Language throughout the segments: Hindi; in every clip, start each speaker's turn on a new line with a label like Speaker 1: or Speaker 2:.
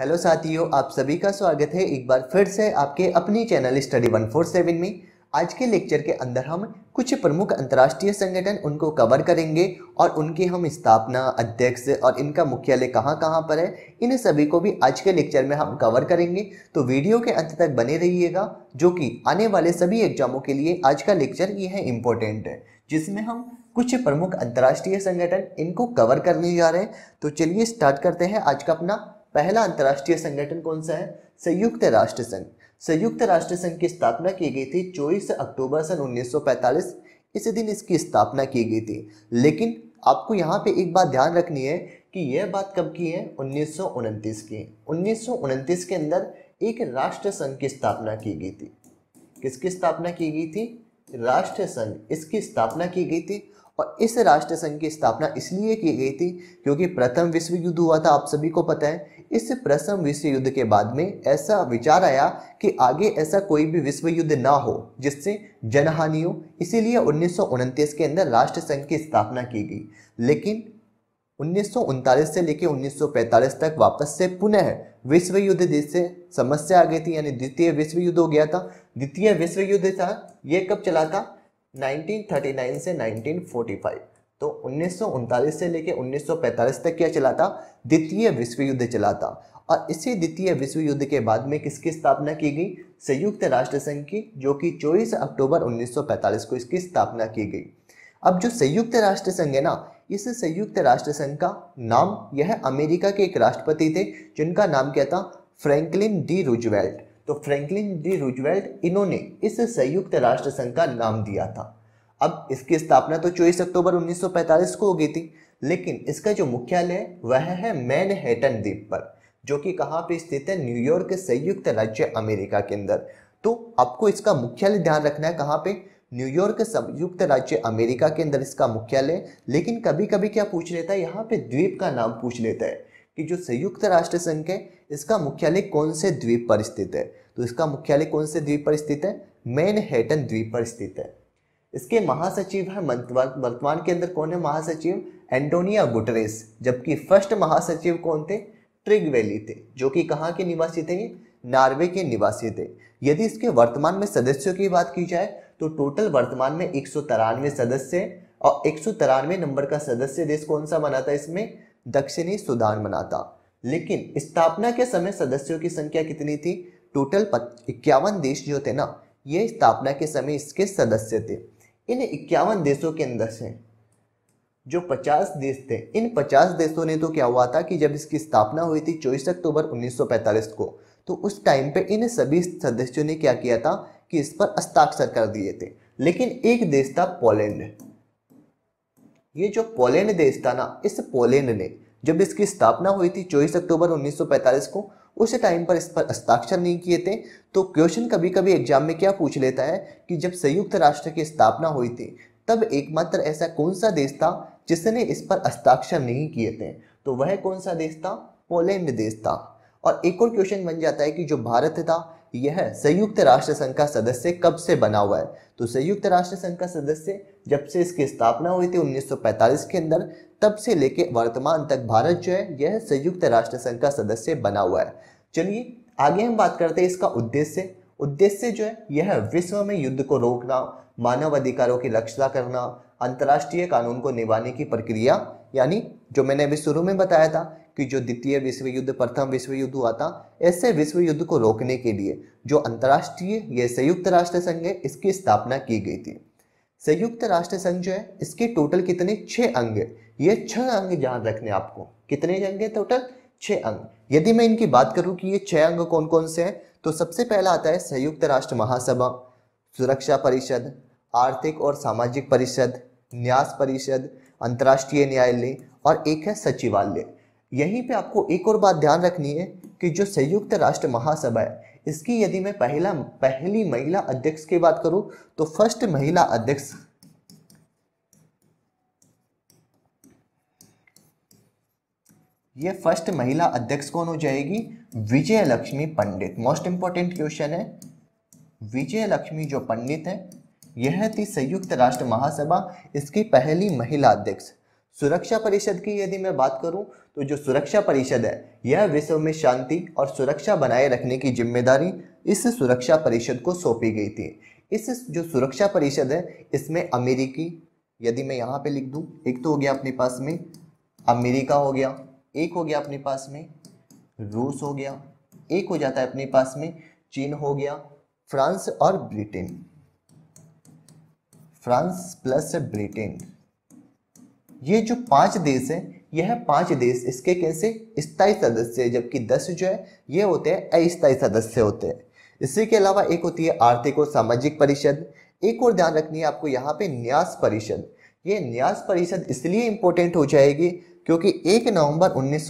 Speaker 1: हेलो साथियों आप सभी का स्वागत है एक बार फिर से आपके अपनी channel study one four seven में आज के लेक्चर के अंदर हम कुछ प्रमुख अंतर्राष्ट्रीय संगठन उनको कवर करेंगे और उनके हम स्थापना अध्यक्ष और इनका मुख्यालय कहाँ कहाँ पर है इन सभी को भी आज के लेक्चर में हम कवर करेंगे तो वीडियो के अंत तक बने रहिएगा जो कि आने वाले सभी एग्जामों के लिए आज का लेक्चर यह है इम्पोर्टेंट है जिसमें हम कुछ प्रमुख अंतर्राष्ट्रीय संगठन इनको कवर करने जा रहे हैं तो चलिए स्टार्ट करते हैं आज का अपना पहला अंतर्राष्ट्रीय संगठन कौन सा है संयुक्त राष्ट्र संघ संयुक्त राष्ट्र संघ की स्थापना की गई थी चौबीस अक्टूबर सन 1945 इसी दिन इसकी स्थापना की गई थी लेकिन आपको यहाँ पे एक बात ध्यान रखनी है कि यह बात कब की है उन्नीस की उन्नीस के अंदर एक राष्ट्र संघ की स्थापना की गई थी किसकी स्थापना की गई थी राष्ट्र संघ इसकी स्थापना की गई थी और इस राष्ट्र संघ की स्थापना इसलिए की गई थी क्योंकि प्रथम विश्व युद्ध हुआ था आप सभी को पता है इस प्रथम विश्व युद्ध के बाद में ऐसा विचार आया कि आगे ऐसा कोई भी विश्व युद्ध ना हो जिससे जनहानि हो इसीलिए उन्नीस के अंदर राष्ट्र संघ की स्थापना की गई लेकिन उन्नीस से लेकर 1945 तक वापस से पुनः विश्व युद्ध जिससे समस्या आ गई थी यानी द्वितीय विश्व युद्ध हो गया था द्वितीय विश्व युद्ध था ये कब चला था 1939 से 1945 तो उन्नीस से लेकर 1945 तक क्या चला था द्वितीय विश्व युद्ध चला था और इसी द्वितीय विश्व युद्ध के बाद में किसकी स्थापना की गई संयुक्त राष्ट्र संघ की जो कि 24 अक्टूबर 1945 को इसकी स्थापना की गई अब जो संयुक्त राष्ट्र संघ है ना इस संयुक्त राष्ट्र संघ का नाम यह अमेरिका के एक राष्ट्रपति थे जिनका नाम क्या था फ्रैंकलिन डी रुजवेल्ट तो फ्रैंकलिन डी रुजवेल्ट इन्होंने इस संयुक्त राष्ट्र संघ का नाम दिया था अब इसकी स्थापना तो 24 अक्टूबर 1945 को हो गई थी लेकिन इसका जो मुख्यालय है वह है मैनहेटन द्वीप पर जो कि कहाँ पे स्थित है न्यूयॉर्क के संयुक्त राज्य अमेरिका के अंदर तो आपको इसका मुख्यालय ध्यान रखना है कहाँ पे न्यूयॉर्क संयुक्त राज्य अमेरिका के अंदर इसका मुख्यालय लेकिन कभी कभी क्या पूछ लेता है यहाँ पे द्वीप का नाम पूछ लेता है कि जो संयुक्त राष्ट्र संघ है इसका मुख्यालय कौन से द्वीप पर स्थित है तो इसका मुख्यालय कौन से द्वीप पर स्थित है मैनहेटन द्वीप पर स्थित है इसके महासचिव हैं वर्तमान के अंदर कौन है महासचिव एंटोनिया गुटरेस जबकि फर्स्ट महासचिव कौन थे ट्रिग वैली थे जो कि कहाँ के निवासी थे नॉर्वे के निवासी थे यदि इसके वर्तमान में सदस्यों की बात की जाए तो टोटल वर्तमान में एक सदस्य और एक नंबर का सदस्य देश कौन सा बना था इसमें दक्षिणी सुदान बना था लेकिन स्थापना के समय सदस्यों की संख्या कितनी थी टोटल इक्यावन देश जो थे ना ये स्थापना के समय इसके सदस्य थे इन इक्यावन देशों के अंदर से जो 50 देश थे इन 50 देशों ने तो क्या हुआ था कि जब इसकी स्थापना हुई थी चौबीस अक्टूबर 1945 को तो उस टाइम पे इन सभी सदस्यों ने क्या किया था कि इस पर हस्ताक्षर कर दिए थे लेकिन एक देश था पोलैंड ये जो पोलैंड देश था ना इस पोलैंड ने जब इसकी स्थापना हुई थी चौबीस अक्टूबर 1945 को उस टाइम पर इस पर हस्ताक्षर नहीं किए थे तो क्वेश्चन कभी कभी एग्जाम में क्या पूछ लेता है कि जब संयुक्त राष्ट्र की स्थापना हुई थी तब एकमात्र ऐसा कौन सा देश था जिसने इस पर हस्ताक्षर नहीं किए थे तो वह कौन सा देश था पोलैंड देश था और एक और क्वेश्चन बन जाता है कि जो भारत था यह संयुक्त राष्ट्र संघ का सदस्य कब से बना हुआ है तो संयुक्त राष्ट्र संघ का सदस्य जब से इसकी स्थापना हुई थी 1945 के अंदर तब से लेके वर्तमान तक भारत जो है यह संयुक्त राष्ट्र संघ का सदस्य बना हुआ है चलिए आगे हम बात करते हैं इसका उद्देश्य उद्देश्य जो है यह विश्व में युद्ध को रोकना मानव अधिकारों की रक्षा करना अंतर्राष्ट्रीय कानून को निभाने की प्रक्रिया यानी जो मैंने अभी शुरू में बताया था कि जो द्वितीय विश्व युद्ध प्रथम विश्व युद्ध हुआ था ऐसे विश्व युद्ध को रोकने के लिए जो अंतर्राष्ट्रीय ये संयुक्त राष्ट्र संघ है इसकी स्थापना की गई थी संयुक्त राष्ट्र संघ जो है इसके टोटल कितने छः अंग ये छः अंग ध्यान रखने आपको कितने अंग है टोटल छः अंग यदि मैं इनकी बात करूँ कि ये छः अंग कौन कौन से हैं तो सबसे पहला आता है संयुक्त राष्ट्र महासभा सुरक्षा परिषद आर्थिक और सामाजिक परिषद न्यास परिषद अंतर्राष्ट्रीय न्यायालय और एक है सचिवालय यहीं पे आपको एक और बात ध्यान रखनी है कि जो संयुक्त राष्ट्र महासभा है इसकी यदि मैं पहला पहली महिला अध्यक्ष की बात करूं तो फर्स्ट महिला अध्यक्ष ये फर्स्ट महिला अध्यक्ष कौन हो जाएगी Vijay Lakshmi Pandit most important question है विजय लक्ष्मी जो पंडित है यह थी संयुक्त राष्ट्र महासभा इसकी पहली महिला अध्यक्ष सुरक्षा परिषद की यदि मैं बात करूं तो जो सुरक्षा परिषद है यह विश्व में शांति और सुरक्षा बनाए रखने की जिम्मेदारी इस सुरक्षा परिषद को सौंपी गई थी इस जो सुरक्षा परिषद है इसमें अमेरिकी यदि मैं यहाँ पे लिख दूँ एक तो हो गया अपने पास में अमेरिका हो गया एक हो गया अपने पास में रूस हो गया एक हो जाता है अपने पास में चीन हो गया फ्रांस और ब्रिटेन फ्रांस प्लस ब्रिटेन ये जो पांच देश हैं यह पांच देश इसके कैसे स्थायी सदस्य है जबकि दस जो है ये होते हैं अस्थायी सदस्य होते हैं इसी के अलावा एक होती है आर्थिक और सामाजिक परिषद एक और ध्यान रखनी है आपको यहाँ पे न्यास परिषद ये न्यास परिषद इसलिए इम्पोर्टेंट हो जाएगी क्योंकि एक नवंबर उन्नीस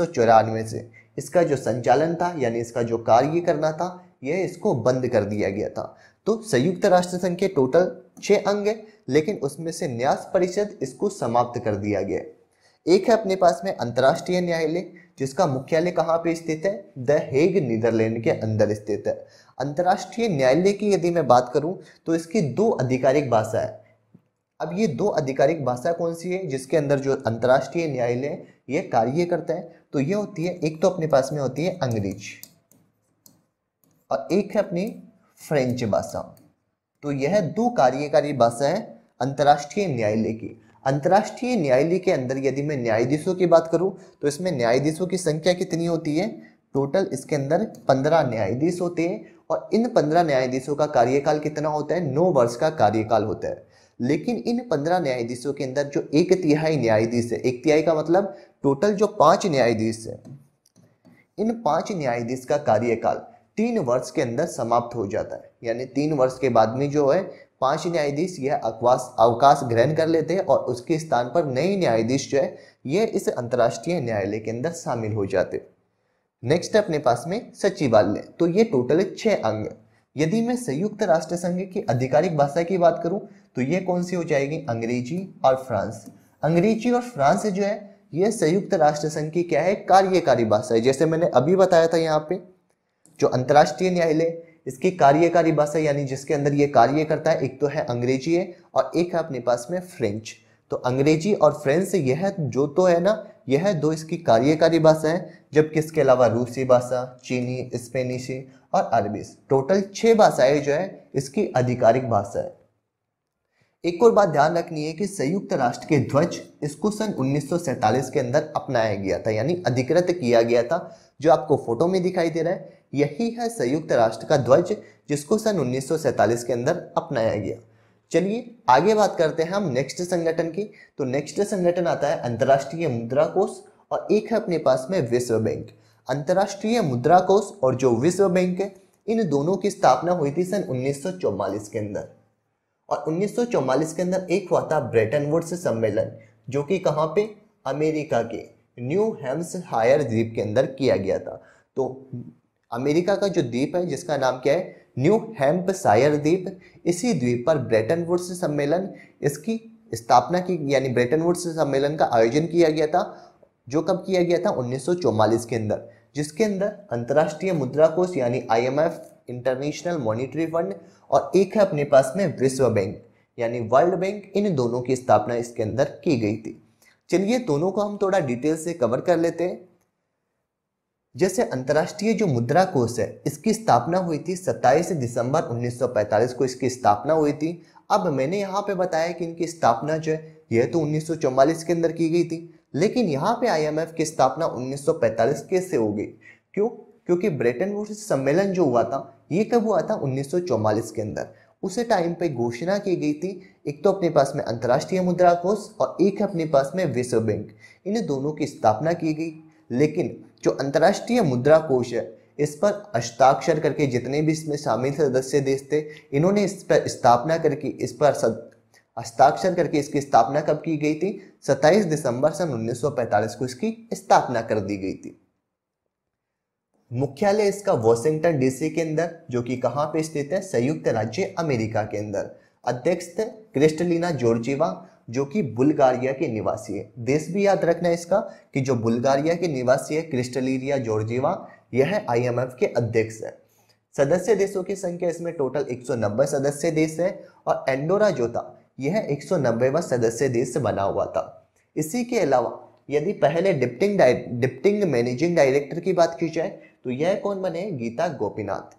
Speaker 1: से इसका जो संचालन था यानी इसका जो कार्य करना था यह इसको बंद कर दिया गया था तो संयुक्त राष्ट्र संघ के टोटल छः अंग है लेकिन उसमें से न्यास परिषद इसको समाप्त कर दिया गया एक है अपने पास में अंतर्राष्ट्रीय न्यायालय जिसका मुख्यालय कहाँ पे स्थित है द हेग नीदरलैंड के अंदर स्थित है अंतर्राष्ट्रीय न्यायालय की यदि मैं बात करूँ तो इसकी दो आधिकारिक भाषा है अब ये दो आधिकारिक भाषा कौन सी है जिसके अंदर जो अंतर्राष्ट्रीय न्यायालय ये कार्य करता है तो ये होती है एक तो अपने पास में होती है अंग्रेज और एक है अपनी फ्रेंच भाषा तो यह दो कार्यकारी भाषा है अंतर्राष्ट्रीय न्यायालय की अंतर्राष्ट्रीय न्यायालय के अंदर यदि मैं न्यायाधीशों की बात करूं तो इसमें न्यायाधीशों की संख्या कितनी होती है टोटल इसके अंदर पंद्रह न्यायाधीश होते हैं और इन पंद्रह न्यायाधीशों का कार्यकाल कितना होता है नौ वर्ष का कार्यकाल होता है लेकिन इन पंद्रह न्यायाधीशों के अंदर जो एक तिहाई न्यायाधीश है एक तिहाई का मतलब टोटल जो पांच न्यायाधीश है इन पांच न्यायाधीश का कार्यकाल तीन वर्ष के अंदर समाप्त हो जाता है यानी तीन वर्ष के बाद में जो है पांच न्यायाधीश यह अवकाश अवकाश ग्रहण कर लेते हैं और उसके स्थान पर नए न्यायाधीश जो है यह इस अंतर्राष्ट्रीय न्यायालय के अंदर शामिल हो जाते नेक्स्ट है अपने पास में सचिवालय तो ये टोटल छह छः अंग यदि मैं संयुक्त राष्ट्र संघ की आधिकारिक भाषा की बात करूं तो ये कौन सी हो जाएगी अंग्रेजी और फ्रांस अंग्रेजी और फ्रांस जो है ये संयुक्त राष्ट्र संघ की क्या है कार्यकारी भाषा है जैसे मैंने अभी बताया था यहाँ पे जो अंतर्राष्ट्रीय न्यायालय इसकी कार्यकारी भाषा यानी जिसके अंदर ये कार्य करता है एक तो है अंग्रेजी है और एक है अपने पास में फ्रेंच तो अंग्रेजी और फ्रेंच यह जो तो है ना यह दो इसकी कार्यकारी भाषा है जबकि इसके अलावा रूसी भाषा चीनी स्पेनिशी और अरबी टोटल छः भाषाएं जो है इसकी आधिकारिक भाषा है एक और बात ध्यान रखनी है कि संयुक्त राष्ट्र के ध्वज इसको सन 1947 के अंदर अपनाया गया था यानी अधिकृत किया गया था जो आपको फोटो में दिखाई दे रहा है यही है संयुक्त राष्ट्र का ध्वज जिसको सन उन्नीस के अंदर अपनाया गया चलिए आगे बात करते हैं हम नेक्स्ट संगठन की तो नेक्स्ट संगठन आता है अंतर्राष्ट्रीय मुद्रा कोष और एक है अपने पास में विश्व बैंक अंतर्राष्ट्रीय मुद्रा कोष और जो विश्व बैंक है इन दोनों की स्थापना हुई थी सन 1944 के अंदर और 1944 के अंदर एक हुआ था ब्रेटन वुड्स सम्मेलन जो कि कहाँ पे अमेरिका के न्यू हेम्स हायर द्वीप के अंदर किया गया था तो अमेरिका का जो द्वीप है जिसका नाम क्या है न्यू हेम्पसायर द्वीप इसी द्वीप पर ब्रेटन वुड्स सम्मेलन इसकी स्थापना की यानी ब्रेटन वुड्स सम्मेलन का आयोजन किया गया था जो कब किया गया था उन्नीस के अंदर जिसके अंदर अंतर्राष्ट्रीय मुद्रा कोष यानी आईएमएफ इंटरनेशनल मॉनिटरी फंड और एक है अपने पास में विश्व बैंक यानी वर्ल्ड बैंक इन दोनों की स्थापना इसके अंदर की गई थी चलिए दोनों को हम थोड़ा डिटेल से कवर कर लेते हैं जैसे अंतर्राष्ट्रीय जो मुद्रा कोष है इसकी स्थापना हुई थी 27 दिसंबर 1945 को इसकी स्थापना हुई थी अब मैंने यहाँ पे बताया कि इनकी स्थापना जो है यह तो उन्नीस के अंदर की गई थी लेकिन यहाँ पे आईएमएफ की स्थापना 1945 कैसे हो गई क्यों क्योंकि ब्रिटेन वो सम्मेलन जो हुआ था ये कब हुआ था उन्नीस के अंदर उसी टाइम पे घोषणा की गई थी एक तो अपने पास में अंतर्राष्ट्रीय मुद्रा कोष और एक अपने पास में विश्व बैंक इन दोनों की स्थापना की गई लेकिन जो अंतर्राष्ट्रीय मुद्रा कोष है इस पर हस्ताक्षर करके जितने भी इसमें शामिल सदस्य देश थे इन्होंने इस पर स्थापना करके इस पर हस्ताक्षर करके इसकी स्थापना कब की गई थी 27 दिसंबर सन 1945 को इसकी स्थापना कर दी गई थी मुख्यालय इसका वॉशिंगटन डीसी के अंदर जो कि कहाँ पे स्थित है संयुक्त राज्य अमेरिका के अंदर अध्यक्ष थे क्रिस्टलिना जोर्जीवा जो कि बुल्गारिया के निवासी है देश भी याद रखना है इसका कि जो बुल्गारिया के निवासी है क्रिस्टलीरिया जॉर्जीवा यह आईएमएफ के अध्यक्ष है सदस्य देशों की संख्या इसमें टोटल 190 सदस्य देश है और एंडोरा जो था यह नब्बेवा सदस्य देश से बना हुआ था इसी के अलावा यदि पहले डिप्टिंग डिप्टिंग मैनेजिंग डायरेक्टर की बात की जाए तो यह कौन बने गीता गोपीनाथ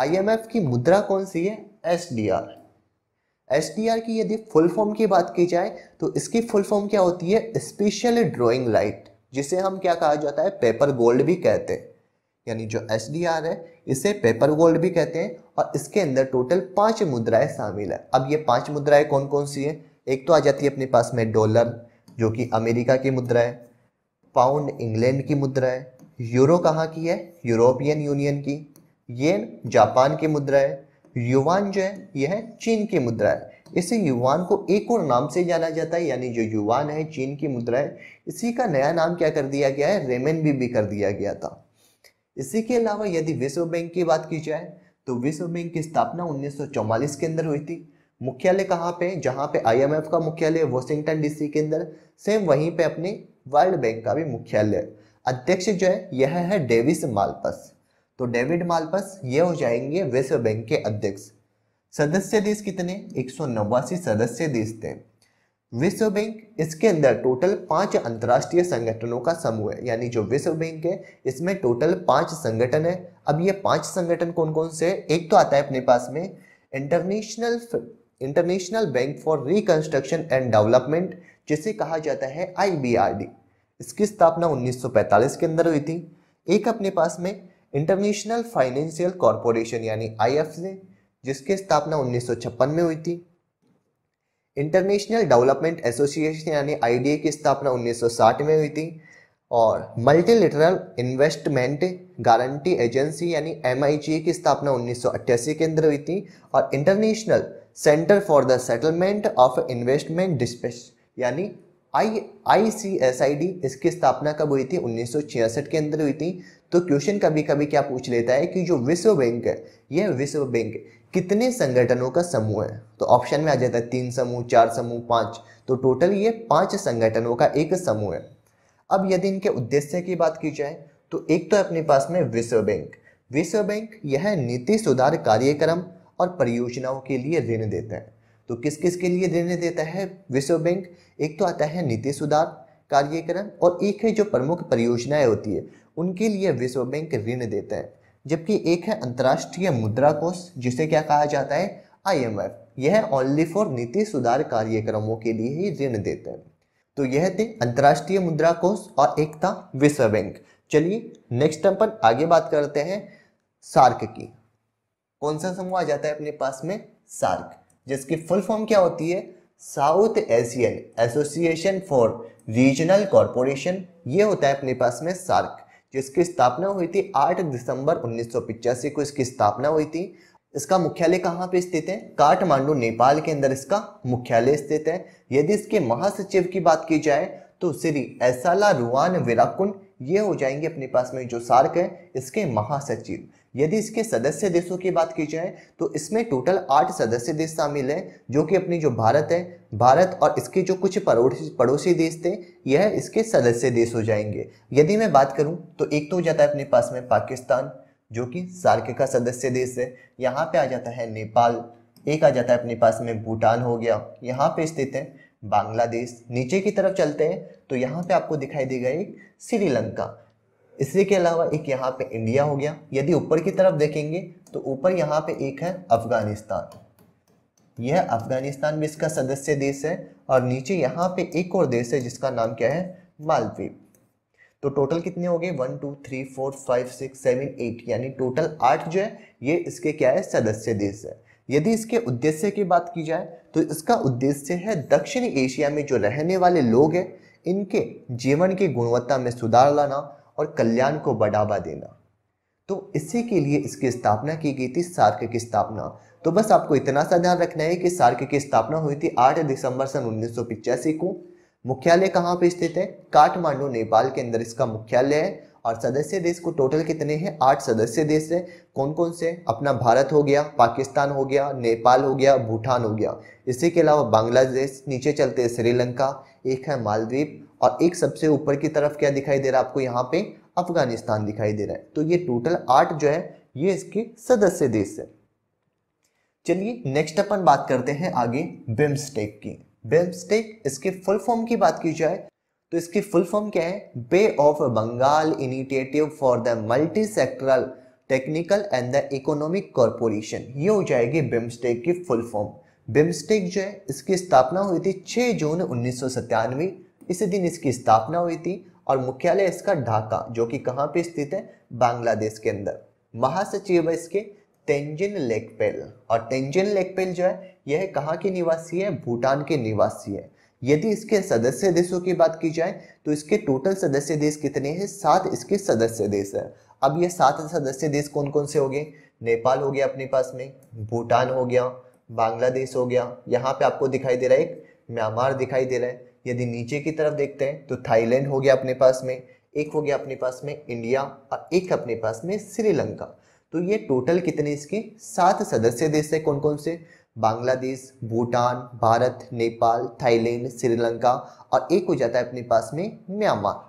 Speaker 1: आईएमएफ की मुद्रा कौन सी है एसडीआर एस की यदि फुल फॉर्म की बात की जाए तो इसकी फुल फॉर्म क्या होती है स्पेशल ड्राइंग लाइट जिसे हम क्या कहा जाता है पेपर गोल्ड भी कहते हैं यानी जो एस है इसे पेपर गोल्ड भी कहते हैं और इसके अंदर टोटल पांच मुद्राएं शामिल है अब ये पांच मुद्राएं कौन कौन सी है एक तो आ जाती है अपने पास में डॉलर जो कि अमेरिका की मुद्रा है पाउंड इंग्लैंड की मुद्रा है यूरो कहाँ की है यूरोपियन यूनियन की येन जापान की मुद्रा है युवान जो है यह चीन की मुद्रा है इसे युवान को एक और नाम से जाना जाता है यानी जो युवान है चीन की मुद्रा है इसी का नया नाम क्या कर दिया गया है रेमेन भी, भी कर दिया गया था इसी के अलावा यदि विश्व बैंक की बात की जाए तो विश्व बैंक की स्थापना उन्नीस के अंदर हुई थी मुख्यालय कहाँ पे जहाँ पे आईएमएफ का मुख्यालय वॉशिंगटन डीसी के अंदर सेम वहीं पे अपने वर्ल्ड बैंक का भी मुख्यालय अध्यक्ष जो है यह है डेविस मालपस तो डेविड मालपस ये हो जाएंगे विश्व बैंक के अध्यक्ष सदस्य देश कितने एक सदस्य देश थे विश्व बैंक इसके अंदर टोटल पांच अंतर्राष्ट्रीय संगठनों का समूह है यानी जो विश्व बैंक है इसमें टोटल पांच संगठन है अब ये पांच संगठन कौन कौन से एक तो आता है अपने पास में international international bank for reconstruction and development जिसे कहा जाता है आईबीआरडी इसकी स्थापना 1945 के अंदर हुई थी एक अपने पास में इंटरनेशनल फाइनेंशियल कॉरपोरेशन यानी आईएफसी जिसकी स्थापना 1956 में हुई थी इंटरनेशनल डेवलपमेंट एसोसिएशन यानी आईडीए की स्थापना 1960 में हुई थी और मल्टीलेटरल इन्वेस्टमेंट गारंटी एजेंसी यानी एम की स्थापना अट्ठासी के अंदर हुई थी और international centre for the settlement of investment disputes यानी I I C S I D इसकी स्थापना कब हुई थी छियासठ के अंदर हुई थी तो क्वेश्चन कभी कभी क्या पूछ लेता है कि जो विश्व बैंक है यह विश्व बैंक कितने संगठनों का समूह है तो ऑप्शन में आ जाता है तीन समूह चार समूह पाँच तो टोटल ये पाँच संगठनों का एक समूह है अब यदि इनके उद्देश्य की बात की जाए तो एक तो अपने पास में विश्व बैंक विश्व बैंक यह नीति सुधार कार्यक्रम और परियोजनाओं के लिए ऋण देता है तो किस किस के लिए ऋण देता है विश्व बैंक एक तो आता है नीति सुधार कार्यक्रम और एक है जो प्रमुख परियोजनाएं होती है उनके लिए विश्व बैंक ऋण देता है जबकि एक है अंतर्राष्ट्रीय मुद्रा कोष जिसे क्या कहा जाता है आईएमएफ यह ओनली फॉर नीति सुधार कार्यक्रमों के लिए ही ऋण देता है तो यह थे अंतर्राष्ट्रीय मुद्रा कोष और एक था विश्व बैंक चलिए नेक्स्ट टर्म पर आगे बात करते हैं सार्क की कौन सा समूह आ जाता है अपने पास में सार्क जिसकी फुल फॉर्म क्या होती है South Asian association for regional corporation ये होता है अपने पास में सार्क जिसकी स्थापना हुई थी 8 दिसंबर उन्नीस को इसकी स्थापना हुई थी इसका मुख्यालय कहाँ पे स्थित है काठमांडू नेपाल के अंदर इसका मुख्यालय स्थित है यदि इसके महासचिव की बात की जाए तो श्री एसाला रुआन विराकुन ये हो जाएंगे अपने पास में जो सार्क है इसके महासचिव यदि इसके सदस्य देशों की बात की जाए तो इसमें टोटल आठ सदस्य देश शामिल हैं जो कि अपनी जो भारत है भारत और इसके जो कुछ पड़ोसी पड़ोसी देश थे यह इसके सदस्य देश हो जाएंगे यदि मैं बात करूं तो एक तो हो जाता है अपने पास में पाकिस्तान जो कि सार्क का सदस्य देश है यहाँ पे आ जाता है नेपाल एक आ जाता है अपने पास में भूटान हो गया यहाँ पे स्थित है बांग्लादेश नीचे की तरफ चलते हैं तो यहाँ पे आपको दिखाई देगा एक श्रीलंका इसी के अलावा एक यहाँ पे इंडिया हो गया यदि ऊपर की तरफ देखेंगे तो ऊपर यहाँ पे एक है अफगानिस्तान यह अफगानिस्तान में इसका सदस्य देश है और नीचे यहाँ पे एक और देश है जिसका नाम क्या है मालदीव तो टोटल कितने हो गए one two three four five six seven eight यानी टोटल आठ जो है ये इसके क्या है सदस्य देश है यदि इसके उद्देश्य की बात की जाए तो इसका उद्देश्य है दक्षिण एशिया में जो रहने वाले लोग हैं इनके जीवन की गुणवत्ता में सुधार लाना और कल्याण को बढ़ावा देना तो इसी के लिए इसकी स्थापना की गई थी सार्क की स्थापना तो बस आपको इतना सा ध्यान रखना है कि सार्क की स्थापना हुई थी 8 दिसंबर सन उन्नीस को मुख्यालय कहाँ पे स्थित है काठमांडू नेपाल के अंदर इसका मुख्यालय है और सदस्य देश को टोटल कितने हैं आठ सदस्य देश है कौन कौन से अपना भारत हो गया पाकिस्तान हो गया नेपाल हो गया भूटान हो गया इसी के अलावा बांग्लादेश नीचे चलते श्रीलंका एक है मालदीव और एक सबसे ऊपर की तरफ क्या दिखाई दे रहा है आपको यहाँ पे अफगानिस्तान दिखाई दे रहा है तो ये टोटल आठ जो है ये इसके सदस्य देश है चलिए नेक्स्ट अपन बात करते हैं आगे बिम्स्टेक की बिम्स्टेक इसके फुल फॉर्म की बात की जाए तो इसकी फुल फॉर्म क्या है bay of Bengal initiative for the multi sectoral technical and the economic corporation ये हो जाएगी बिम्स्टेक की फुल फॉर्म बिम्स्टेक जो है इसकी स्थापना हुई थी 6 जून उन्नीस इसी दिन इसकी स्थापना हुई थी और मुख्यालय इसका ढाका जो कि कहाँ पे स्थित है बांग्लादेश के अंदर महासचिव है इसके तेंजिन लेकपेल और तेंजिन लेकपेल जो है यह कहाँ के निवासी है भूटान के निवासी है यदि इसके सदस्य देशों की बात की जाए तो इसके टोटल सदस्य देश कितने हैं सात इसके सदस्य देश है अब ये सात सदस्य देश कौन कौन से हो गए नेपाल हो गया अपने पास में भूटान हो गया बांग्लादेश हो गया यहाँ पे आपको दिखाई दे रहा है एक म्यांमार दिखाई दे रहा है यदि नीचे की तरफ देखते हैं तो थाईलैंड हो गया अपने पास में एक हो गया अपने पास में इंडिया और एक अपने पास में श्रीलंका तो ये टोटल कितने इसके सात सदस्य देश है कौन कौन से बांग्लादेश भूटान भारत नेपाल थाईलैंड श्रीलंका और एक हो जाता है अपने पास में म्यांमार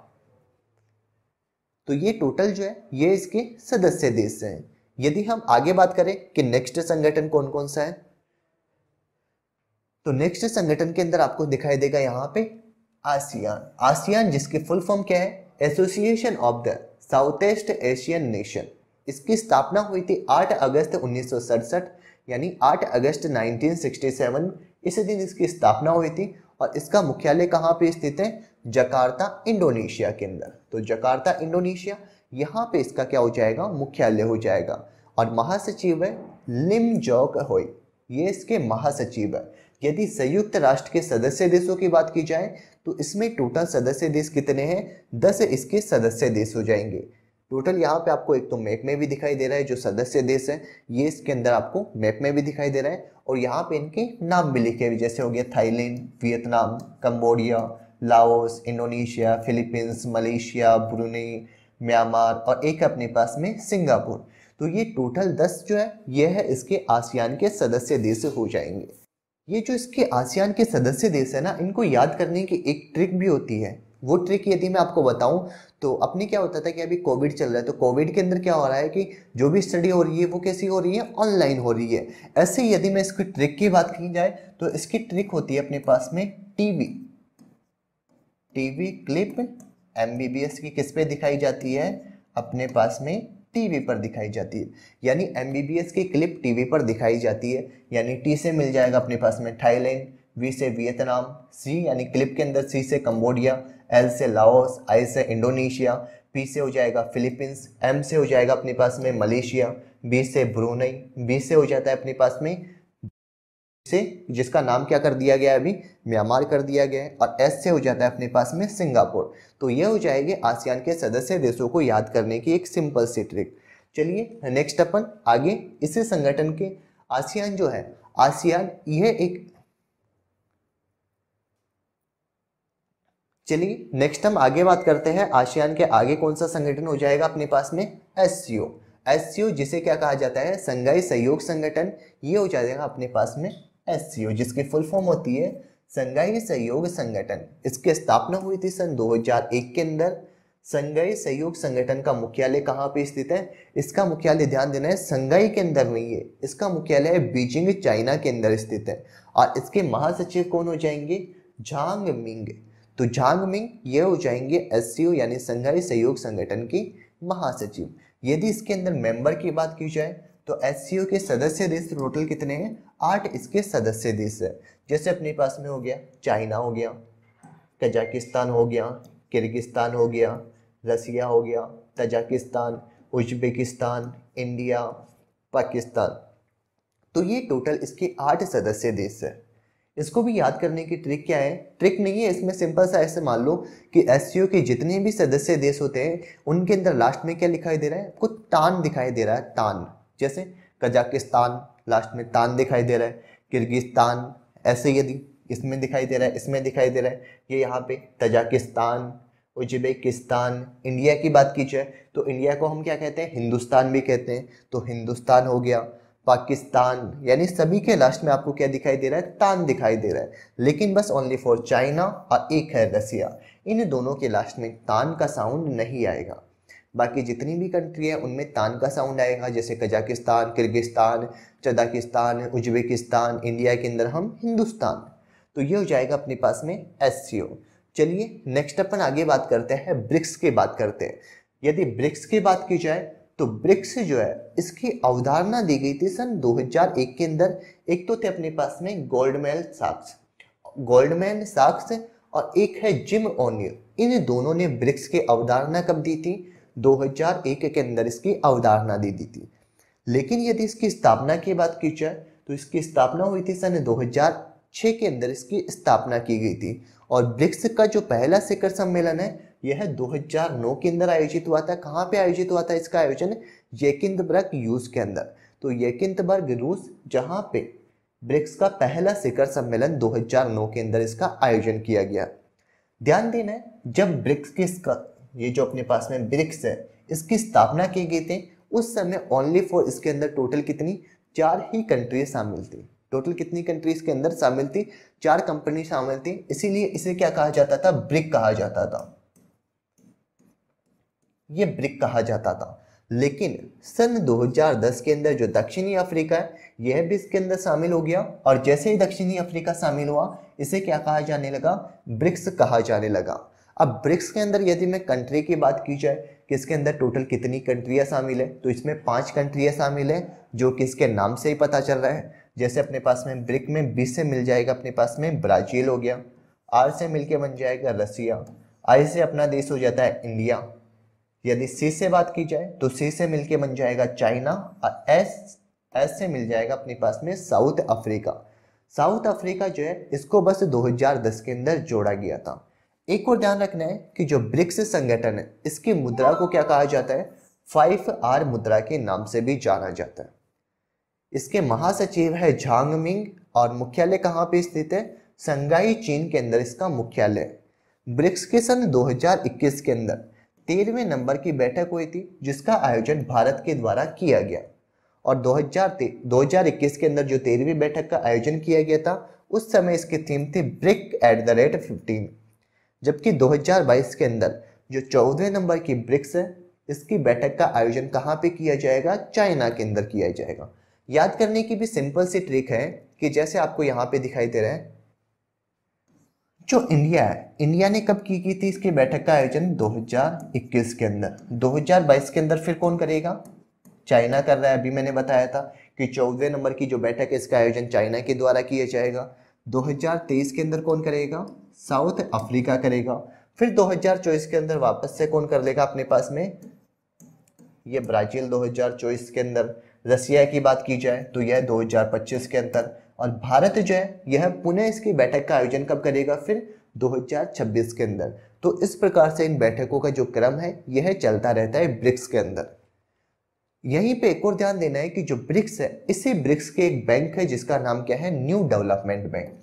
Speaker 1: तो ये टोटल जो है ये इसके सदस्य देश हैं यदि हम आगे बात करें कि नेक्स्ट संगठन कौन कौन सा है तो नेक्स्ट संगठन के अंदर आपको दिखाई देगा यहाँ पे आसियान आसियान जिसके फुल फॉर्म क्या है association of the South East Asian nation इसकी स्थापना हुई थी 8 अगस्त उन्नीस यानी 8 अगस्त 1967 इसी दिन इसकी स्थापना हुई थी और इसका मुख्यालय कहाँ पे स्थित है जकार्ता इंडोनेशिया के अंदर तो जकार्ता इंडोनेशिया यहाँ पे इसका क्या हो जाएगा मुख्यालय हो जाएगा और महासचिव है लिम जॉक हो ये इसके महासचिव है यदि संयुक्त राष्ट्र के सदस्य देशों की बात की जाए तो इसमें टोटल सदस्य देश कितने हैं दस इसके सदस्य देश हो जाएंगे टोटल यहाँ पे आपको एक तो मैप में भी दिखाई दे रहा है जो सदस्य देश है ये इसके अंदर आपको मैप में भी दिखाई दे रहा है और यहाँ पे इनके नाम भी लिखे हुए जैसे हो गया Thailand Vietnam Cambodia Laos Indonesia Philippines Malaysia Brunei Myanmar और एक अपने पास में सिंगापुर तो ये टोटल दस जो है ये है इसके आसियान के सदस्य देश हो जाएंगे ये जो इसके आसियान के सदस्य देश है ना इनको याद करने की एक ट्रिक भी होती है वो ट्रिक यदि मैं आपको बताऊं तो अपने क्या होता था कि अभी कोविड चल रहा है तो कोविड के अंदर क्या हो रहा है कि जो भी स्टडी हो रही है वो कैसी हो रही है ऑनलाइन हो रही है ऐसे ही यदि मैं इसकी ट्रिक की बात की जाए तो इसकी ट्रिक होती है अपने पास में टीवी टीवी क्लिप एम की किस पे दिखाई जाती है अपने पास में टीवी पर दिखाई जाती है यानी एम की क्लिप टीवी पर दिखाई जाती है यानी टी से मिल जाएगा अपने पास में थाईलैंड वी से वियतनाम सी यानी क्लिप के अंदर सी से कम्बोडिया एल से लाओस आई से इंडोनेशिया पी से हो जाएगा फिलीपींस एम से हो जाएगा अपने पास में मलेशिया बी से ब्रूनई बी से हो जाता है अपने पास में से जिसका नाम क्या कर दिया गया है अभी म्यांमार कर दिया गया है और एस से हो जाता है अपने पास में सिंगापुर तो ये हो जाएगी आसियान के सदस्य देशों को याद करने की एक सिंपल सी ट्रिक चलिए नेक्स्ट अपन आगे इसी संगठन के आसियान जो है आसियान यह एक चलिए नेक्स्ट हम आगे बात करते हैं आशियान के आगे कौन सा संगठन हो जाएगा अपने पास में एस एस जिसे क्या कहा जाता है संघाई सहयोग संगठन ये हो जाएगा अपने पास में एस जिसकी फुल फॉर्म होती है संघाई सहयोग संगठन इसकी स्थापना हुई थी सन 2001 के अंदर संघाई सहयोग संगठन का मुख्यालय कहाँ पे स्थित है इसका मुख्यालय ध्यान देना है संघाई के अंदर नहीं है इसका मुख्यालय है बीजिंग चाइना के अंदर स्थित है और इसके महासचिव कौन हो जाएंगे झांग मिंग तो झांग मिंग ये हो जाएंगे एस यानी संघाई सहयोग संगठन की महासचिव यदि इसके अंदर मेंबर की बात की जाए तो एस के सदस्य देश टोटल कितने हैं आठ इसके सदस्य देश है जैसे अपने पास में हो गया चाइना हो गया कजाकिस्तान हो गया किर्गिस्तान हो गया रसिया हो गया तजाकिस्तान उज्बेकिस्तान इंडिया पाकिस्तान तो ये टोटल इसके आठ सदस्य देश है इसको भी याद करने की ट्रिक क्या है ट्रिक नहीं है इसमें सिंपल सा ऐसे मान लो कि एस के जितने भी सदस्य देश होते हैं उनके अंदर लास्ट में क्या दिखाई दे रहा है आपको तान दिखाई दे रहा है तान जैसे कजाकिस्तान लास्ट में तान दिखाई दे रहा है किर्गिस्तान ऐसे यदि इसमें दिखाई दे रहा है इसमें दिखाई दे रहा है ये यहाँ पे तजाकिस्तान उज्बेकिस्तान इंडिया की बात की जाए तो इंडिया को हम क्या कहते हैं हिंदुस्तान भी कहते हैं तो हिंदुस्तान हो गया पाकिस्तान यानी सभी के लास्ट में आपको क्या दिखाई दे रहा है तान दिखाई दे रहा है लेकिन बस ओनली फॉर चाइना और एक है रसिया इन दोनों के लास्ट में तान का साउंड नहीं आएगा बाकी जितनी भी कंट्री है उनमें तान का साउंड आएगा जैसे Kazakhstan Kyrgyzstan Tajikistan Uzbekistan India के अंदर हम हिंदुस्तान तो ये हो जाएगा अपने पास में एस चलिए नेक्स्ट अपन आगे बात करते हैं ब्रिक्स की बात करते हैं यदि ब्रिक्स की बात की जाए तो ब्रिक्स जो है इसकी अवधारणा दी गई थी सन 2001 के अंदर एक तो थे अपने पास में गोल्डमैन साक्स गोल्डमैन साक्स और एक है जिम ओनियो इन दोनों ने ब्रिक्स की अवधारणा कब दी थी 2001 के अंदर इसकी अवधारणा दी दी थी लेकिन यदि इसकी स्थापना की बात की जाए तो इसकी स्थापना हुई थी सन 2006 के अंदर इसकी स्थापना की गई थी और ब्रिक्स का जो पहला शिखर सम्मेलन है यह हजार 2009 के अंदर आयोजित हुआ था कहाँ पे आयोजित हुआ था इसका आयोजन येकिंदबर्ग यूज के अंदर तो येकिंदबर्ग रूस जहाँ पे ब्रिक्स का पहला शिखर सम्मेलन 2009 के अंदर इसका आयोजन किया गया ध्यान देना जब ब्रिक्स के ये जो अपने पास में ब्रिक्स है इसकी स्थापना की गई थी उस समय ओनली फॉर इसके अंदर टोटल कितनी चार ही कंट्री शामिल थी टोटल कितनी कंट्रीज के अंदर शामिल थी चार कंपनी शामिल थी इसीलिए इसे क्या कहा जाता था ब्रिक कहा जाता था ये ब्रिक कहा जाता था लेकिन सन 2010 के अंदर जो दक्षिणी अफ्रीका है यह भी इसके अंदर शामिल हो गया और जैसे ही दक्षिणी अफ्रीका शामिल हुआ इसे क्या कहा जाने लगा ब्रिक्स कहा जाने लगा अब ब्रिक्स के अंदर यदि मैं कंट्री की बात की जाए कि इसके अंदर टोटल कितनी कंट्रियाँ शामिल है तो इसमें पाँच कंट्रियाँ शामिल हैं जो कि इसके नाम से ही पता चल रहा है जैसे अपने पास में ब्रिक में बीस से मिल जाएगा अपने पास में ब्राज़ील हो गया आर से मिलके बन जाएगा रसिया आई से अपना देश हो जाता है इंडिया यदि सी से बात की जाए तो सी से मिलके बन जाएगा चाइना और एस एस से मिल जाएगा अपने पास में साउथ अफ्रीका साउथ अफ्रीका जो है इसको बस 2010 के अंदर जोड़ा गया था एक और ध्यान रखना है कि जो ब्रिक्स संगठन है इसकी मुद्रा को क्या कहा जाता है फाइव आर मुद्रा के नाम से भी जाना जाता है इसके महासचिव है मिंग और मुख्यालय कहाँ पे स्थित है संघाई चीन के अंदर इसका मुख्यालय ब्रिक्स के सन 2021 के अंदर तेरहवें नंबर की बैठक हुई थी जिसका आयोजन भारत के द्वारा किया गया और 2000 2021 के अंदर जो तेरहवीं बैठक का आयोजन किया गया था उस समय इसकी थीम थी BRIC at the rate fifteen जबकि 2022 के अंदर जो चौदहवें नंबर की ब्रिक्स है इसकी बैठक का आयोजन कहाँ पे किया जाएगा चाइना के अंदर किया जाएगा याद करने की भी सिंपल सी ट्रिक है कि जैसे आपको यहाँ पे दिखाई दे रहा है जो इंडिया है इंडिया ने कब की की थी इसकी बैठक का आयोजन 2021 के अंदर 2022 के अंदर फिर कौन करेगा चाइना कर रहा है अभी मैंने बताया था कि चौदह नंबर की जो बैठक है इसका आयोजन चाइना के द्वारा किया जाएगा 2023 के अंदर कौन करेगा साउथ अफ्रीका करेगा फिर 2024 के अंदर वापस से कौन कर लेगा अपने पास में ये ब्राज़ील 2024 के अंदर रसिया की बात की जाए तो यह 2025 के अंदर और भारत जो है यह पुनः इसकी बैठक का आयोजन कब करेगा फिर 2026 के अंदर तो इस प्रकार से इन बैठकों का जो क्रम है यह चलता रहता है ब्रिक्स के अंदर यहीं पे एक और ध्यान देना है कि जो ब्रिक्स है इसी ब्रिक्स के एक बैंक है जिसका नाम क्या है new development bank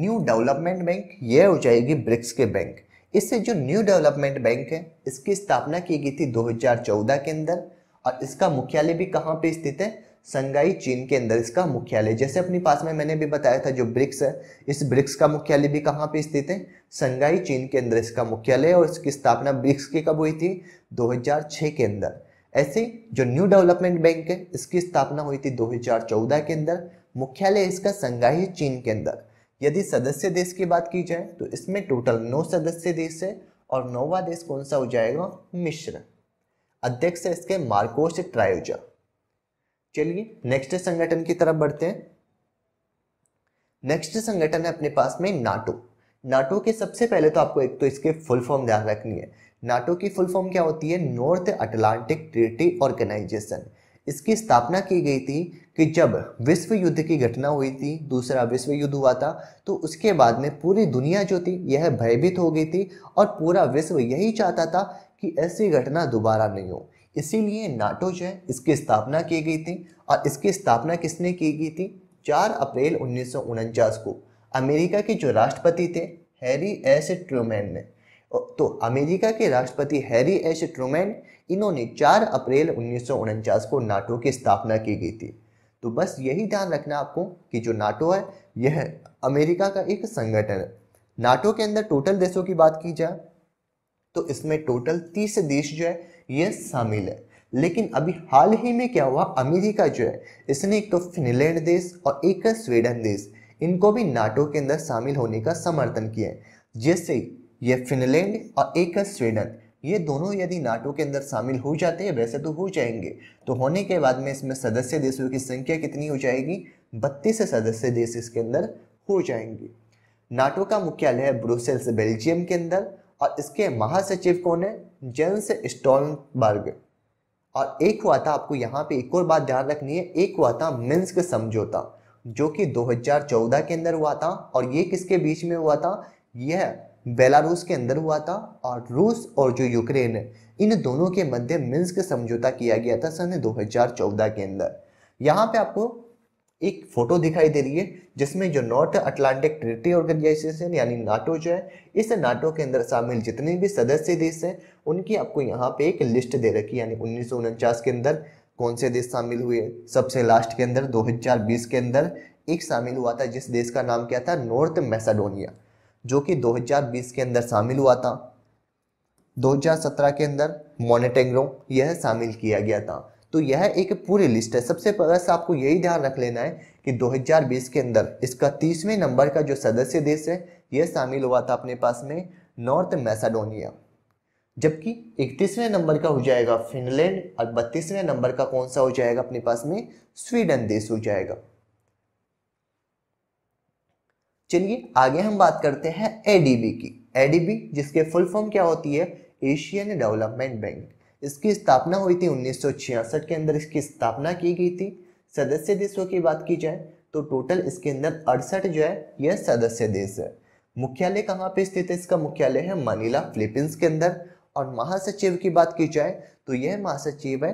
Speaker 1: new development bank यह हो जाएगी ब्रिक्स के बैंक इससे जो न्यू डेवलपमेंट बैंक है इसकी स्थापना की गई थी 2014 के अंदर और इसका मुख्यालय भी कहाँ पे स्थित है संगाई चीन के अंदर इसका मुख्यालय जैसे अपने पास में मैंने भी बताया था जो ब्रिक्स है इस ब्रिक्स का मुख्यालय भी कहाँ पे स्थित है संगाई चीन के अंदर इसका मुख्यालय और इसकी स्थापना ब्रिक्स की कब हुई थी 2006 के अंदर ऐसे जो न्यू डेवलपमेंट बैंक है इसकी स्थापना हुई थी 2014 के अंदर मुख्यालय इसका संघाई चीन के अंदर यदि सदस्य देश की बात की जाए तो इसमें टोटल नौ सदस्य देश है और नौवा देश कौन सा हो जाएगा मिश्र अध्यक्ष है इसके मार्कोस ट्रायोजा चलिए नेक्स्ट संगठन की तरफ बढ़ते हैं नेक्स्ट संगठन है अपने पास में नाटो नाटो के सबसे पहले तो आपको एक तो इसके फुल फॉर्म ध्यान रखनी है नाटो की फुल फॉर्म क्या होती है नॉर्थ अटलांटिक ट्रीटी ऑर्गेनाइजेशन इसकी स्थापना की गई थी कि जब विश्व युद्ध की घटना हुई थी दूसरा विश्व युद्ध हुआ था तो उसके बाद में पूरी दुनिया जो थी यह भयभीत हो गई थी और पूरा विश्व यही चाहता था कि ऐसी घटना दोबारा नहीं हो इसीलिए नाटो जो है इसकी स्थापना की गई थी और इसकी स्थापना किसने की गई थी चार अप्रैल उन्नीस को अमेरिका के जो राष्ट्रपति थे हैरी एस ट्रूमैन ने तो अमेरिका के राष्ट्रपति हैरी एस ट्रूमैन इन्होंने 4 अप्रैल उन्नीस को नाटो की स्थापना की गई थी तो बस यही ध्यान रखना आपको कि जो नाटो है यह अमेरिका का एक संगठन है नाटो के अंदर टोटल देशों की बात की जाए तो इसमें टोटल तीस देश जो है ये शामिल है लेकिन अभी हाल ही में क्या हुआ अमेरिका जो है इसने एक तो फिनलैंड देश और एक स्वीडन देश इनको भी नाटो के अंदर शामिल होने का समर्थन किया है जैसे ये फिनलैंड और एक स्वीडन ये दोनों यदि नाटो के अंदर शामिल हो जाते हैं वैसे तो हो जाएंगे तो होने के बाद में इसमें सदस्य देशों की संख्या कितनी हो जाएगी बत्तीस सदस्य देश इसके अंदर हो जाएंगे नाटो का मुख्यालय है ब्रुसेल्स बेल्जियम के अंदर और इसके महासचिव कौन है जेंस स्टॉलबर्ग और एक हुआ था आपको यहाँ पे एक और बात ध्यान रखनी है एक हुआ था मिन्स्क समझौता जो कि 2014 के अंदर हुआ था और ये किसके बीच में हुआ था यह बेलारूस के अंदर हुआ था और रूस और जो यूक्रेन है इन दोनों के मध्य मिन्स्क समझौता किया गया था सन 2014 के अंदर यहाँ पे आपको एक फ़ोटो दिखाई दे रही है जिसमें जो नॉर्थ अटलांटिक ट्रिटी ऑर्गेनाइजेशन यानी नाटो जो है इस नाटो के अंदर शामिल जितने भी सदस्य देश हैं उनकी आपको यहाँ पे एक लिस्ट दे रखी है यानी उन्नीस के अंदर कौन से देश शामिल हुए सबसे लास्ट के अंदर 2020 के अंदर एक शामिल हुआ था जिस देश का नाम क्या था नॉर्थ मैसाडोनिया जो कि 2020 के अंदर शामिल हुआ था 2017 के अंदर मोनेटेंग्रो यह शामिल किया गया था तो यह एक पूरी लिस्ट है सबसे पहले से आपको यही ध्यान रख लेना है कि 2020 के अंदर इसका तीसवें नंबर का जो सदस्य देश है यह शामिल हुआ था अपने पास में नॉर्थ मैसाडोनिया जबकि इकतीसवें नंबर का हो जाएगा फिनलैंड और बत्तीसवें नंबर का कौन सा हो जाएगा अपने पास में स्वीडन देश हो जाएगा चलिए आगे हम बात करते हैं एडीबी की एडीबी जिसके फुल फॉर्म क्या होती है एशियन डेवलपमेंट बैंक इसकी स्थापना हुई थी उन्नीस के अंदर इसकी स्थापना की गई थी सदस्य देशों की बात की जाए तो टोटल इसके अंदर अड़सठ जो है यह सदस्य देश है मुख्यालय कहाँ पे स्थित है इसका मुख्यालय है मनीला फिलीपींस के अंदर और महासचिव की बात की जाए तो यह महासचिव है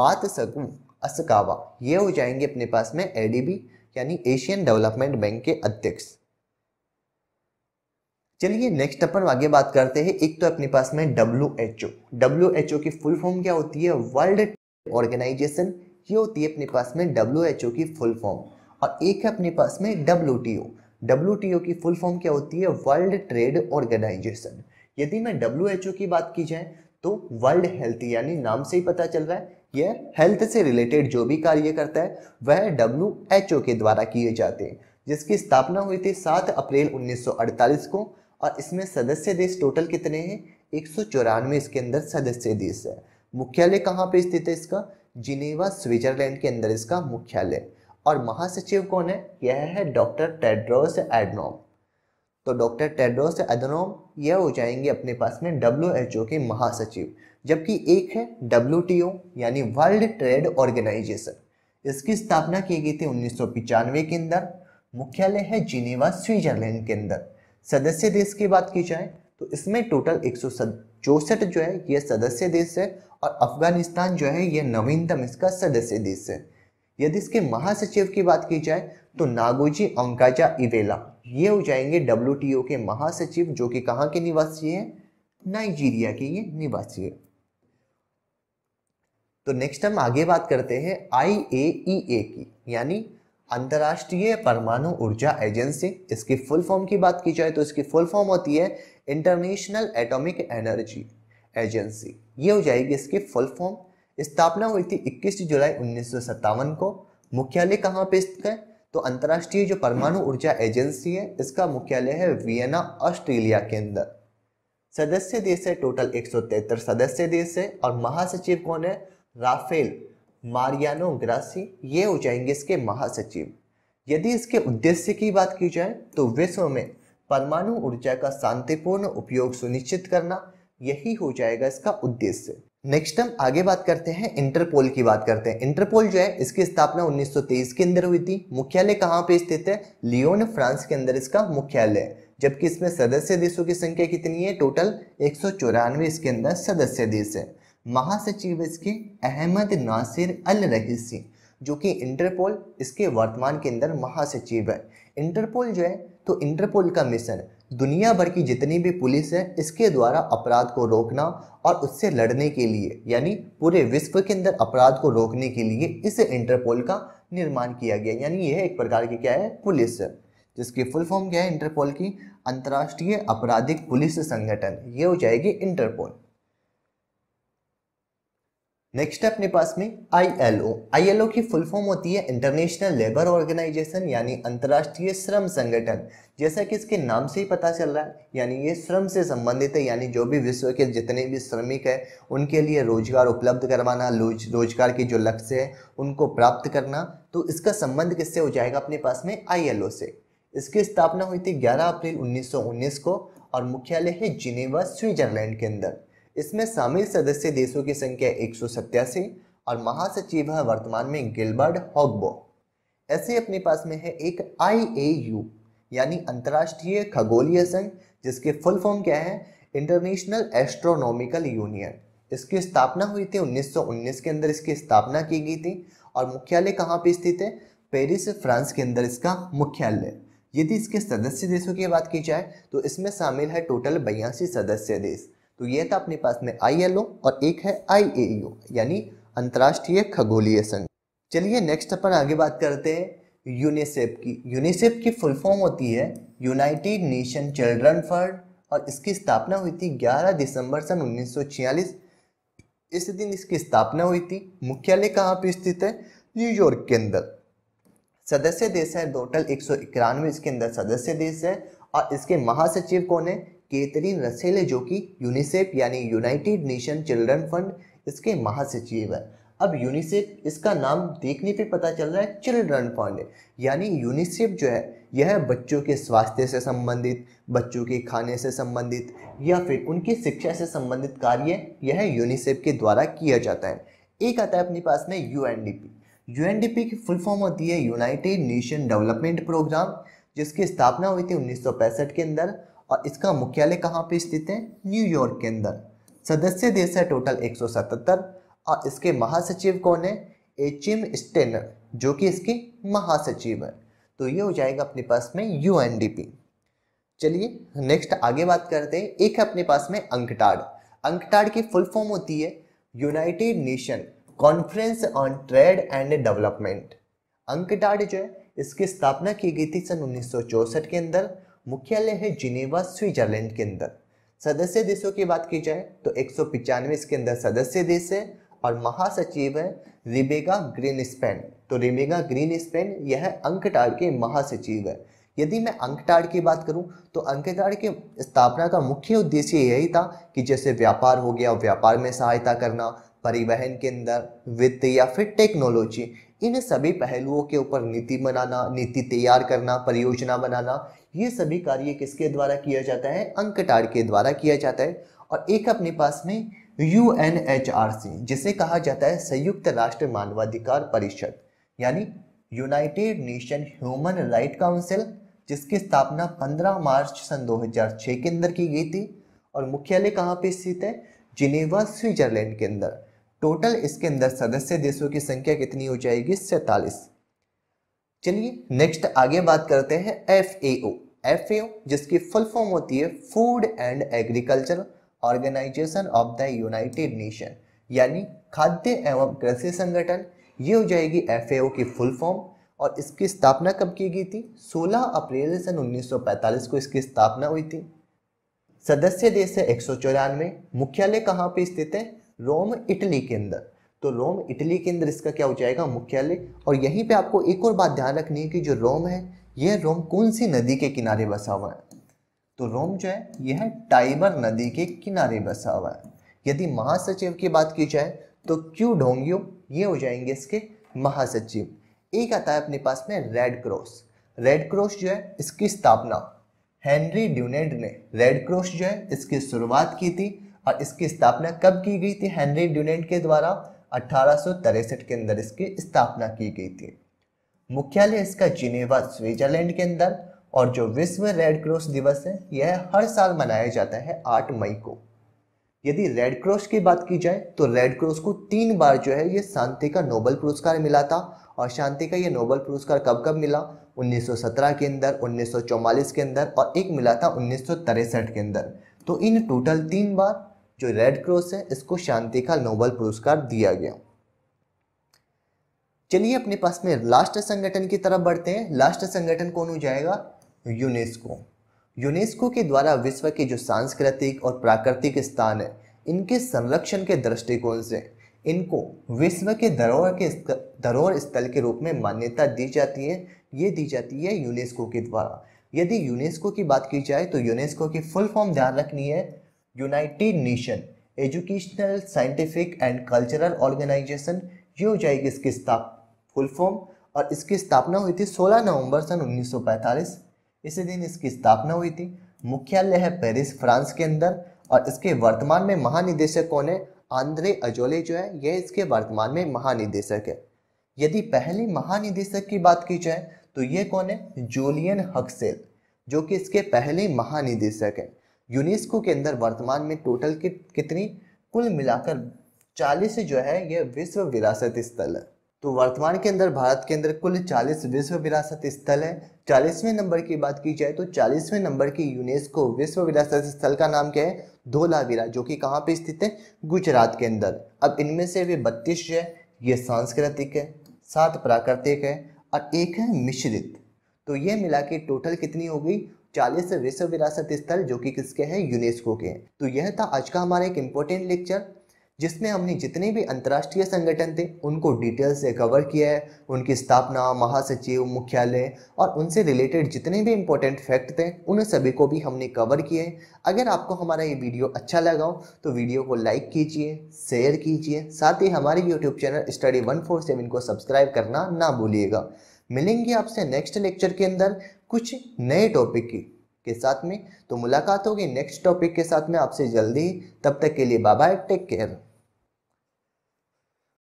Speaker 1: मात सकू असकावा ये हो जाएंगे अपने पास में एडीबी यानी एशियन डेवलपमेंट बैंक के अध्यक्ष चलिए नेक्स्ट अपन आगे बात करते हैं एक तो अपने पास में W H O W H O की फुल फॉर्म क्या होती है वर्ल्ड ऑर्गेनाइजेशन ये होती है अपने पास में डब्ल्यू एच ओ की फुल फॉर्म और एक है अपने पास में W T O W T O की फुल फॉर्म क्या होती है वर्ल्ड ट्रेड ऑर्गेनाइजेशन यदि मैं डब्ल्यू एच ओ की बात की जाए तो वर्ल्ड हेल्थ यानी नाम से ही पता चल रहा है यह हेल्थ से रिलेटेड जो भी कार्य करता है वह डब्ल्यू एच ओ के द्वारा किए जाते हैं जिसकी स्थापना हुई थी सात अप्रैल उन्नीस सौ अड़तालीस को और इसमें सदस्य देश टोटल कितने हैं एक सौ चौरानवे इसके अंदर सदस्य देश है मुख्यालय कहाँ पे स्थित है इसका जिनेवा स्विट्जरलैंड के अंदर इसका मुख्यालय और महासचिव कौन है यह है डॉक्टर टेड्रोस एडनोम तो डॉक्टर टेड्रोस एडनोम यह हो जाएंगे अपने पास में डब्ल्यू एच ओ के महासचिव जबकि एक है डब्ल्यू टी ओ यानी वर्ल्ड ट्रेड ऑर्गेनाइजेशन इसकी स्थापना की गई थी उन्नीस के अंदर मुख्यालय है जिनेवा स्विट्जरलैंड के अंदर सदस्य देश की बात की जाए तो इसमें टोटल एक चौसठ जो है यह सदस्य देश है और अफगानिस्तान जो है यह नवीनतम इसका सदस्य देश है यदि इसके महासचिव की बात की जाए तो नागोजी अंकाजा इवेला ये हो जाएंगे डब्ल्यू के महासचिव जो कि कहाँ के निवासी है नाइजीरिया के ये निवासी है तो नेक्स्ट हम आगे बात करते हैं आई ए e की यानी अंतर्राष्ट्रीय परमाणु ऊर्जा एजेंसी इसकी फुल फॉर्म की बात की जाए तो इसकी फुल फॉर्म होती है इंटरनेशनल एटॉमिक एनर्जी एजेंसी ये हो जाएगी इसकी फुल फॉर्म स्थापना हुई थी 21 जुलाई उन्नीस को मुख्यालय कहाँ पे स्थित है तो अंतर्राष्ट्रीय जो परमाणु ऊर्जा एजेंसी है इसका मुख्यालय है वियना ऑस्ट्रेलिया के अंदर सदस्य देश है टोटल एक सदस्य देश है और महासचिव कौन है राफेल मारियानो ग्रासी ये हो जाएंगे इसके महासचिव यदि इसके उद्देश्य की बात की जाए तो विश्व में परमाणु ऊर्जा का शांतिपूर्ण उपयोग सुनिश्चित करना यही हो जाएगा इसका उद्देश्य नेक्स्ट हम आगे बात करते हैं इंटरपोल की बात करते हैं इंटरपोल जो है इसकी स्थापना 1923 के अंदर हुई थी मुख्यालय कहाँ पे स्थित है लियोन फ्रांस के अंदर इसका मुख्यालय है जबकि इसमें सदस्य देशों की संख्या कितनी है टोटल एक इसके अंदर सदस्य देश है महासचिव इसके अहमद नासिर अल रहीसी जो कि इंटरपोल इसके वर्तमान के अंदर महासचिव है इंटरपोल जो है तो इंटरपोल का मिशन दुनिया भर की जितनी भी पुलिस है इसके द्वारा अपराध को रोकना और उससे लड़ने के लिए यानी पूरे विश्व के अंदर अपराध को रोकने के लिए इस इंटरपोल का निर्माण किया गया यानी यह एक प्रकार की क्या है पुलिस जिसकी फुल फॉर्म क्या है इंटरपोल की अंतर्राष्ट्रीय आपराधिक पुलिस संगठन ये हो जाएगी इंटरपोल नेक्स्ट है अपने पास में आईएलओ आईएलओ की फुल फॉर्म होती है इंटरनेशनल लेबर ऑर्गेनाइजेशन यानी अंतर्राष्ट्रीय श्रम संगठन जैसा कि इसके नाम से ही पता चल रहा है यानी ये श्रम से संबंधित है यानी जो भी विश्व के जितने भी श्रमिक हैं उनके लिए रोजगार उपलब्ध करवाना रोज रोजगार के जो लक्ष्य है उनको प्राप्त करना तो इसका संबंध किससे हो जाएगा अपने पास में आई से इसकी स्थापना हुई थी ग्यारह अप्रैल उन्नीस को और मुख्यालय है जिनेवा स्विट्जरलैंड के अंदर इसमें शामिल सदस्य देशों की संख्या एक और महासचिव है वर्तमान में गिलबर्ट हॉकबो ऐसे अपने पास में है एक आई यानी अंतर्राष्ट्रीय खगोलीय संघ जिसके फुल फॉर्म क्या है इंटरनेशनल एस्ट्रोनॉमिकल यूनियन इसकी स्थापना हुई थी 1919 के अंदर इसकी स्थापना की गई थी और मुख्यालय कहाँ पे स्थित है पेरिस फ्रांस के अंदर इसका मुख्यालय यदि इसके सदस्य देशों की बात की जाए तो इसमें शामिल है टोटल बयासी सदस्य देश तो ये था अपने पास में आई और एक है आई यानी अंतर्राष्ट्रीय खगोलीय संघ चलिए नेक्स्ट अपन आगे बात करते हैं यूनिसेफ की यूनिसेफ की फुल फॉर्म होती है यूनाइटेड नेशन चिल्ड्रन फंड और इसकी स्थापना हुई थी 11 दिसंबर सन 1946 इस दिन इसकी स्थापना हुई थी मुख्यालय कहाँ पर स्थित है न्यूयॉर्क के अंदर सदस्य देश है टोटल एक इसके अंदर सदस्य देश है और इसके महासचिव कौन है केतरीन रसेले जो कि यूनिसेफ यानी यूनाइटेड नेशन चिल्ड्रन फंड इसके महासचिव है अब यूनिसेफ इसका नाम देखने पे पता चल रहा है चिल्ड्रन फंड यानी यूनिसेफ जो है यह बच्चों के स्वास्थ्य से संबंधित बच्चों के खाने से संबंधित या फिर उनकी शिक्षा से संबंधित कार्य यह यूनिसेफ के द्वारा किया जाता है एक आता है अपने पास में यू यूएनडीपी की फुल फॉर्म होती है यूनाइटेड नेशन डेवलपमेंट प्रोग्राम जिसकी स्थापना हुई थी उन्नीस के अंदर और इसका मुख्यालय कहाँ पे स्थित है न्यूयॉर्क के अंदर सदस्य देश है टोटल 177 और इसके महासचिव कौन है एचिम स्टेनर जो कि इसके महासचिव है तो ये हो जाएगा अपने पास में यू चलिए नेक्स्ट आगे बात करते हैं एक है अपने पास में अंकटाड अंकटाड की फुल फॉर्म होती है United nation conference on trade and development UNCTAD जो है इसकी स्थापना की गई थी सन 1964 के अंदर मुख्यालय है जिनेवा स्विट्जरलैंड के अंदर सदस्य देशों की बात की जाए तो एक इसके अंदर सदस्य देश है और महासचिव है रिबेगा ग्रीन स्पेन तो रिबेगा ग्रीन स्पेन यह अंकटार के महासचिव है यदि मैं अंकटार की बात करूं तो अंकटार के स्थापना का मुख्य उद्देश्य यही था कि जैसे व्यापार हो गया व्यापार में सहायता करना परिवहन के अंदर वित्त या फिर टेक्नोलॉजी इन सभी पहलुओं के ऊपर नीति बनाना नीति तैयार करना परियोजना बनाना ये सभी कार्य किसके द्वारा किया जाता है अंकटार के द्वारा किया जाता है और एक अपने पास में यू जिसे कहा जाता है संयुक्त राष्ट्र मानवाधिकार परिषद यानी united nation human right council जिसकी स्थापना 15 मार्च सन 2006 के अंदर की गई थी और मुख्यालय कहाँ पे स्थित है जिनेवा स्विट्जरलैंड के अंदर टोटल इसके अंदर सदस्य देशों की संख्या कितनी हो जाएगी सैतालीस चलिए नेक्स्ट आगे बात करते हैं F A O F A जिसकी फुल फॉर्म होती है food and agriculture organisation of the united nation यानी खाद्य एवं कृषि संगठन ये हो जाएगी एफ की फुल फॉर्म और इसकी स्थापना कब की गई थी 16 अप्रैल सन 1945 को इसकी स्थापना हुई थी सदस्य देश है एक मुख्यालय कहाँ पे स्थित है रोम इटली के अंदर तो रोम इटली के अंदर इसका क्या हो जाएगा मुख्यालय और यहीं पे आपको एक और बात ध्यान रखनी है कि जो रोम है यह रोम कौन सी नदी के किनारे बसा हुआ है तो रोम जो है यह टाइबर नदी के किनारे बसा हुआ है यदि महासचिव की बात की जाए तो क्यू ढोंगियो ये हो जाएंगे इसके महासचिव एक आता है अपने पास में रेड क्रॉस रेड क्रॉस जो है इसकी स्थापना हेनरी ड्यूनेड ने रेड क्रॉस जो है इसकी शुरुआत की थी और इसकी स्थापना कब की गई थी हेनरी ड्यूलेंट के द्वारा अठारह के अंदर इसकी स्थापना की गई थी मुख्यालय इसका जिनेवा स्विट्जरलैंड के अंदर और जो विश्व रेड क्रॉस दिवस है यह हर साल मनाया जाता है 8 मई को यदि रेड क्रॉस की बात की जाए तो रेड क्रॉस को तीन बार जो है ये शांति का नोबल पुरस्कार मिला था और शांति का ये नोबल पुरस्कार कब कब मिला 1917 के अंदर 1944 के अंदर और एक मिला था उन्नीस के अंदर तो इन टोटल तीन बार जो रेड क्रॉस है इसको शांति का नोबल पुरस्कार दिया गया चलिए अपने पास में लास्ट संगठन की तरफ बढ़ते हैं लास्ट संगठन कौन हो जाएगा यूनेस्को यूनेस्को के द्वारा विश्व के जो सांस्कृतिक और प्राकृतिक स्थान है इनके संरक्षण के दृष्टिकोण से इनको विश्व के धरोहर के धरोहर स्थल के रूप में मान्यता दी जाती है ये दी जाती है यूनेस्को के द्वारा यदि यूनेस्को की बात की जाए तो यूनेस्को की फुल फॉर्म ध्यान रखनी है United Nation Educational Scientific and Cultural Organization ये हो जाएगी इसकी फुल फॉर्म और इसकी स्थापना हुई थी 16 नवंबर सन 1945 इसी दिन इसकी स्थापना हुई थी मुख्यालय है पेरिस फ्रांस के अंदर और इसके वर्तमान में महानिदेशक कौन है आंद्रे अजोले जो है यह इसके वर्तमान में महानिदेशक है यदि पहले महानिदेशक की बात की जाए तो ये कौन है जूलियन हक्सेल जो कि इसके पहले महानिदेशक है यूनेस्को के अंदर वर्तमान में टोटल कि, कितनी कुल मिलाकर चालीस जो है यह विश्व विरासत स्थल तो वर्तमान के अंदर भारत के अंदर कुल 40 विश्व विरासत स्थल है 40वें नंबर की बात की जाए तो 40वें नंबर की यूनेस्को विश्व विरासत स्थल का नाम क्या है धोलावीरा जो कि कहाँ पे स्थित है गुजरात के अंदर अब इनमें से वे बत्तीस जो है ये सांस्कृतिक है सात प्राकृतिक है और एक है मिश्रित तो ये मिला के टोटल कितनी हो गई चालीस विश्व विरासत स्थल जो कि किसके हैं यूनेस्को के हैं तो यह था आज का हमारा एक इम्पोर्टेंट लेक्चर जिसमें हमने जितने भी अंतर्राष्ट्रीय संगठन थे उनको डिटेल से कवर किया है उनकी स्थापना महासचिव मुख्यालय और उनसे रिलेटेड जितने भी इंपॉर्टेंट फैक्ट थे उन सभी को भी हमने कवर किए अगर आपको हमारा ये वीडियो अच्छा लगा हो तो वीडियो को लाइक कीजिए शेयर कीजिए साथ ही हमारे YouTube channel study one four seven को सब्सक्राइब करना ना भूलिएगा मिलेंगे आपसे नेक्स्ट लेक्चर के अंदर कुछ नए टॉपिक की के साथ में तो मुलाकात होगी नेक्स्ट टॉपिक के साथ में आपसे जल्दी तब तक के लिए बाय बाय टेक केयर